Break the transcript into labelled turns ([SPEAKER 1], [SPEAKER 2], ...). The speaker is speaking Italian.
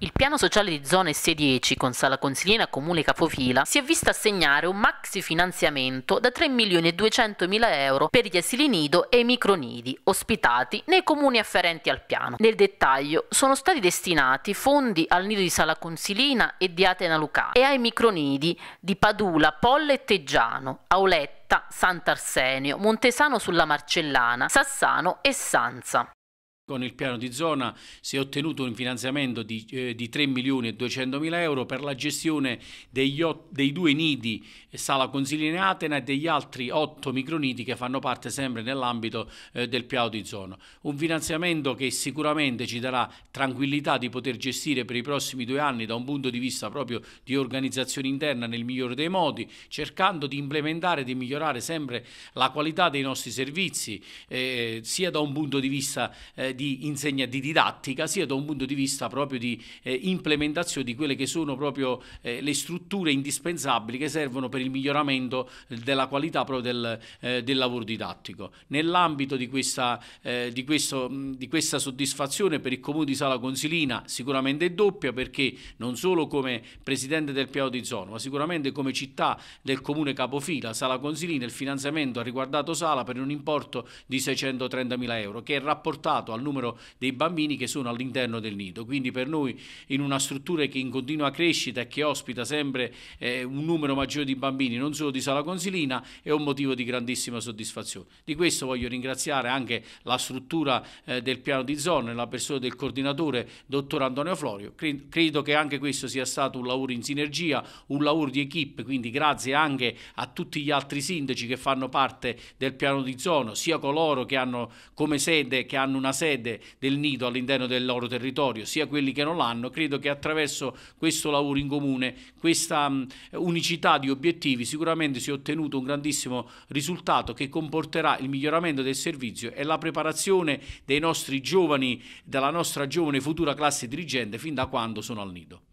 [SPEAKER 1] Il piano sociale di zona S10 con sala consigliera comune capofila si è visto assegnare un maxi finanziamento da 3 milioni e 200 mila euro per gli asili nido e i micronidi ospitati nei comuni afferenti al piano. Nel dettaglio sono stati destinati fondi al nido di sala consilina e di Atena Lucà e ai micronidi di Padula, Polle e Teggiano, Auletta, Sant'Arsenio, Montesano sulla Marcellana, Sassano
[SPEAKER 2] e Sanza. Con il piano di zona si è ottenuto un finanziamento di, eh, di 3 milioni e 200 mila euro per la gestione degli, dei due nidi eh, Sala Consigliere Atena e degli altri otto micronidi che fanno parte sempre nell'ambito eh, del piano di zona. Un finanziamento che sicuramente ci darà tranquillità di poter gestire per i prossimi due anni da un punto di vista proprio di organizzazione interna nel migliore dei modi, cercando di implementare e di migliorare sempre la qualità dei nostri servizi, eh, sia da un punto di vista eh, di insegna di didattica, sia da un punto di vista proprio di eh, implementazione di quelle che sono proprio eh, le strutture indispensabili che servono per il miglioramento della qualità proprio del, eh, del lavoro didattico. Nell'ambito di, eh, di, di questa, soddisfazione per il Comune di Sala Consilina sicuramente è doppia perché non solo come Presidente del Piano di Zona, ma sicuramente come città del Comune Capofila, Sala Consilina, il finanziamento ha riguardato Sala per un importo di 630 mila euro che è rapportato al numero numero dei bambini che sono all'interno del nido. Quindi per noi in una struttura che in continua crescita e che ospita sempre eh, un numero maggiore di bambini, non solo di Sala Consilina, è un motivo di grandissima soddisfazione. Di questo voglio ringraziare anche la struttura eh, del piano di zona e la persona del coordinatore, dottor Antonio Florio. Cred credo che anche questo sia stato un lavoro in sinergia, un lavoro di equip, quindi grazie anche a tutti gli altri sindaci che fanno parte del piano di zona, sia coloro che hanno come sede, che hanno una sede sede del nido all'interno del loro territorio, sia quelli che non l'hanno, credo che attraverso questo lavoro in comune, questa mm, unicità di obiettivi, sicuramente si è ottenuto un grandissimo risultato che comporterà il miglioramento del servizio e la preparazione dei nostri giovani, della nostra giovane futura classe dirigente fin da quando sono al nido.